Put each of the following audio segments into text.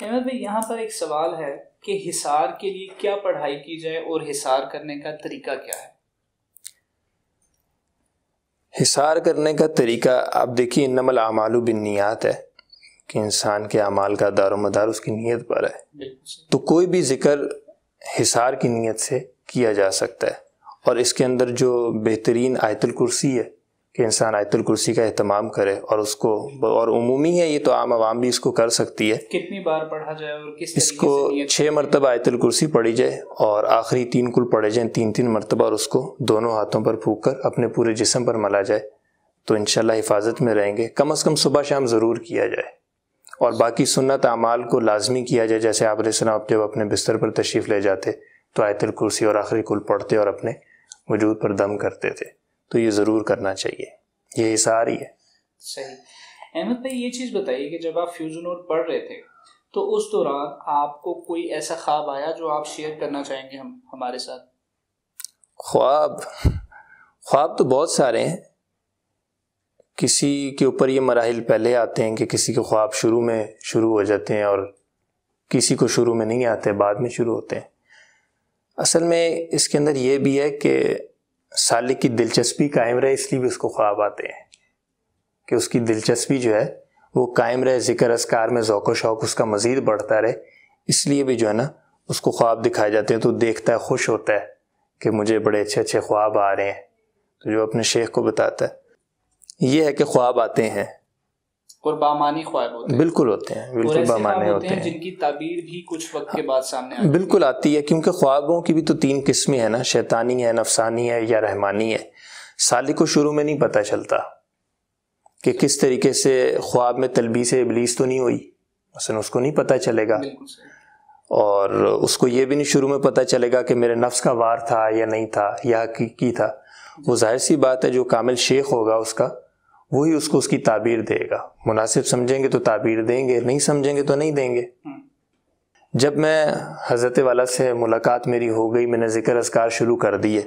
कहमत भाई यहाँ पर एक सवाल है कि हिसार के लिए क्या पढ़ाई की जाए और हिसार करने का तरीका क्या है हिसार करने का तरीका आप देखिए नमल आमालु बिन नियात है कि इंसान के अमाल का दारो मदार उसकी नीयत पर है तो कोई भी जिक्र हिसार की नीयत से किया जा सकता है और इसके अंदर जो बेहतरीन आयतल कुर्सी है कि इंसान आयतुल कुर्सी का अहतमाम करे और उसको और उमूमी है ये तो आम आवाम भी इसको कर सकती है कितनी बार पढ़ा जाए और किस इसको छः मरतबा आयतुल कुर्सी पढ़ी जाए और आखिरी तीन कुल पढ़े जाए तीन तीन मरतबा और उसको दोनों हाथों पर फूक कर अपने पूरे जिसम पर मला जाए तो इन हिफाजत में रहेंगे कम अज़ कम सुबह शाम ज़रूर किया जाए और बाकी सुन्नत अमाल को लाजमी किया जाए जैसे आप आप जब अपने बिस्तर पर तशरीफ़ ले जाते तो आयतुल कुर्सी और आखिरी कुल पढ़ते और अपने वजूद पर दम करते थे तो ये ज़रूर करना चाहिए ये हिसार ही है सही अहमद भाई ये चीज़ बताइए कि जब आप फ्यूजनोर पढ़ रहे थे तो उस दौरान आपको कोई ऐसा ख्वाब आया जो आप शेयर करना चाहेंगे हम हमारे साथ ख्वाब ख्वाब तो बहुत सारे हैं किसी के ऊपर ये मराहल पहले आते हैं कि किसी के ख्वाब शुरू में शुरू हो जाते हैं और किसी को शुरू में नहीं आते बाद में शुरू होते हैं असल में इसके अंदर ये भी है कि सालिक की दिलचस्पी कायम रहे इसलिए भी उसको ख्वाब आते हैं कि उसकी दिलचस्पी जो है वो कायम रहे जिक्र असकार में ओक़ शौक उसका मज़ीद बढ़ता रहे इसलिए भी जो है ना उसको ख्वाब दिखाए जाते हैं तो देखता है खुश होता है कि मुझे बड़े अच्छे अच्छे ख्वाब आ रहे हैं तो जो अपने शेख को बताता है ये है कि ख्वाब आते हैं और बामानी ख्वाब होते हैं बिल्कुल होते हैं बिल्कुल बामाने होते हैं जिनकी ताबीर भी कुछ वक्त के बाद सामने आती बिल्कुल आती है क्योंकि ख्वाबों की भी तो तीन किस्में हैं ना शैतानी है नफसानी है या रहमानी है साली को शुरू में नहीं पता चलता कि किस तरीके से ख्वाब में तलबी से इबलीस तो नहीं हुई मसलन उसको नहीं पता चलेगा और उसको ये भी नहीं शुरू में पता चलेगा कि मेरे नफ्स का वार था या नहीं था या हकीकी था वो जाहिर सी बात है जो कामिल शेख होगा उसका वही उसको उसकी ताबीर देगा मुनासिब समझेंगे तो ताबीर देंगे नहीं समझेंगे तो नहीं देंगे हम्म। जब मैं हज़रत वाला से मुलाकात मेरी हो गई मैंने ज़िक्र असकार शुरू कर दिए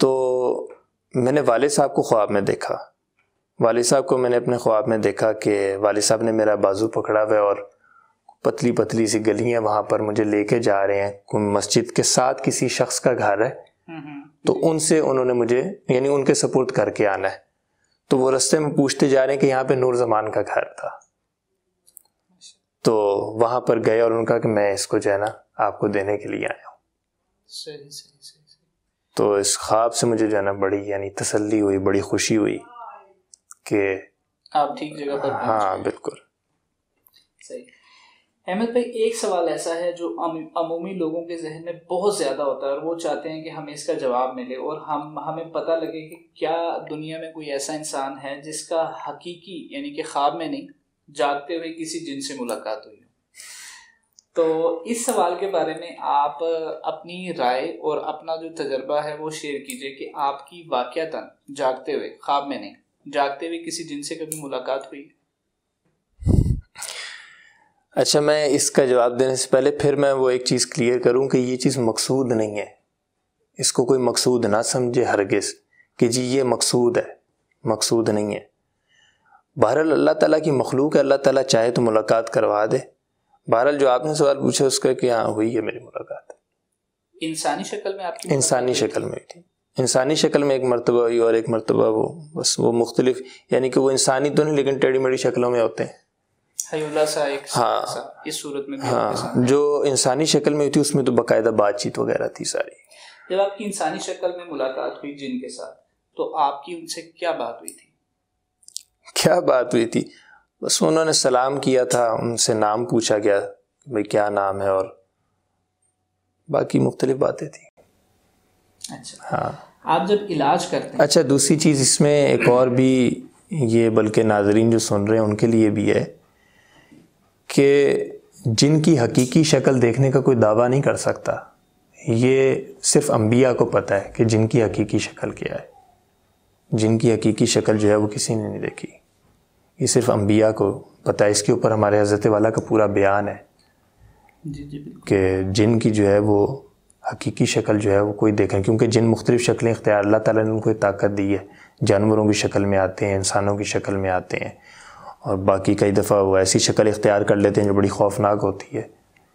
तो मैंने वाले साहब को ख्वाब में देखा वाले साहब को मैंने अपने ख्वाब में देखा कि वाले साहब ने मेरा बाजू पकड़ा हुआ और पतली पतली सी गलियां वहाँ पर मुझे लेके जा रहे हैं कोई मस्जिद के साथ किसी शख्स का घर है हम्म, हम्म। तो उनसे उन्होंने मुझे यानी उनके सपोर्ट करके आना है तो वो रस्ते में पूछते जा रहे हैं कि यहाँ पे नूर जमान का घर था तो वहां पर गए और उनका कि मैं इसको जो है ना आपको देने के लिए आया हूँ तो इस ख्वाब से मुझे जो है ना बड़ी यानी तसल्ली हुई बड़ी खुशी हुई कि आप ठीक जगह पर हाँ बिल्कुल सही अहमद भाई एक सवाल ऐसा है जो अमूमी लोगों के जहन में बहुत ज़्यादा होता है और वो चाहते हैं कि हमें इसका जवाब मिले और हम हमें पता लगे कि क्या दुनिया में कोई ऐसा इंसान है जिसका हकीकी यानी कि ख्वाब में नहीं जागते हुए किसी जिन से मुलाकात हुई तो इस सवाल के बारे में आप अपनी राय और अपना जो तजर्बा है वो शेयर कीजिए कि आपकी वाक़ता जागते हुए ख्वाब में नहीं जागते हुए किसी जिन से कभी मुलाकात हुई अच्छा मैं इसका जवाब देने से पहले फिर मैं वो एक चीज़ क्लियर करूं कि ये चीज़ मकसूद नहीं है इसको कोई मकसूद ना समझे हरगिज़ कि जी ये मकसूद है मकसूद नहीं है बहरल अल्लाह ताला की मखलूक है अल्लाह ताला चाहे तो मुलाकात करवा दे बहरल जो आपने सवाल पूछा उसका कि हाँ हुई है मेरी मुलाकात इंसानी शक्ल में आपकी इंसानी शक्ल में थी इंसानी शक्ल में एक मरतबा हुई और एक मरतबा वो बस वो मुख्तलिफ यानी कि वो इंसानी तो नहीं लेकिन टेढ़ी मेढ़ी शक्लों में होते हैं हाँ इस सूरत में हाँ जो इंसानी शक्ल में थी उसमें तो बाकायदा बातचीत वगैरह थी सारी जब आपकी इंसानी शक्ल में मुलाकात हुई जिन के साथ तो आपकी उनसे क्या बात हुई थी क्या बात हुई थी बस उन्होंने सलाम किया था उनसे नाम पूछा गया भाई क्या नाम है और बाकी मुख्तलिफ बातें थी अच्छा हाँ आप जब इलाज करते हैं अच्छा दूसरी चीज़ इसमें एक और भी ये बल्कि नाजरीन जो सुन रहे हैं उनके लिए भी है कि जिनकी हकीकी शक्ल देखने का कोई दावा नहीं कर सकता ये सिर्फ अम्बिया को पता है कि जिनकी हकीकी शक्ल क्या है जिनकी हकीकी शक्ल जो है वो किसी ने नहीं देखी ये सिर्फ अम्बिया को पता है इसके ऊपर हमारे हज़रत वाला का पूरा बयान है कि जिन की जो है वो हकीकी शक्ल जो है वो कोई देखें क्योंकि जिन मुख्तलिफ शक्लें इख्तियार अल्लाह ताला ने उनको ताकत दी है जानवरों की शक्ल में आते हैं इंसानों की शक्ल में आते हैं और बाकी कई दफ़ा वो ऐसी शक्ल इख्तियार कर लेते हैं जो बड़ी खौफनाक होती है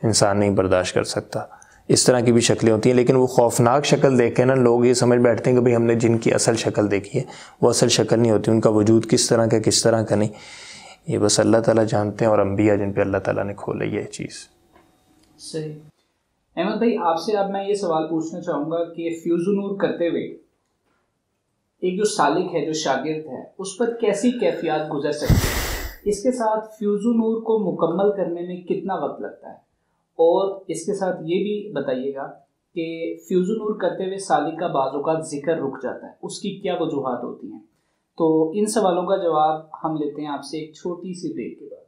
इंसान नहीं बर्दाश्त कर सकता इस तरह की भी शक्लें होती हैं लेकिन वो खौफनाक शक्ल देख के ना लोग ये समझ बैठते हैं कि भाई हमने जिनकी असल शक्ल देखी है वो असल शक्ल नहीं होती उनका वजूद किस तरह का किस तरह का नहीं ये बस अल्लाह ताला जानते हैं और अम्बिया जिन पे अल्लाह ताला ने खोला ये चीज़ सही अहमद भाई आपसे अब मैं ये सवाल पूछना चाहूँगा कि फ्यूजनूर करते हुए एक जो सालिक है जो शागिर्द है उस पर कैसी कैफियात गुजर सकती है इसके साथ फ्यूज़ नूर को मुकम्मल करने में कितना वक्त लगता है और इसके साथ ये भी बताइएगा कि फ्यूज़ नूर करते हुए सालिक का का जिक्र रुक जाता है उसकी क्या वजूहत होती हैं तो इन सवालों का जवाब हम लेते हैं आपसे एक छोटी सी ब्रेक के बाद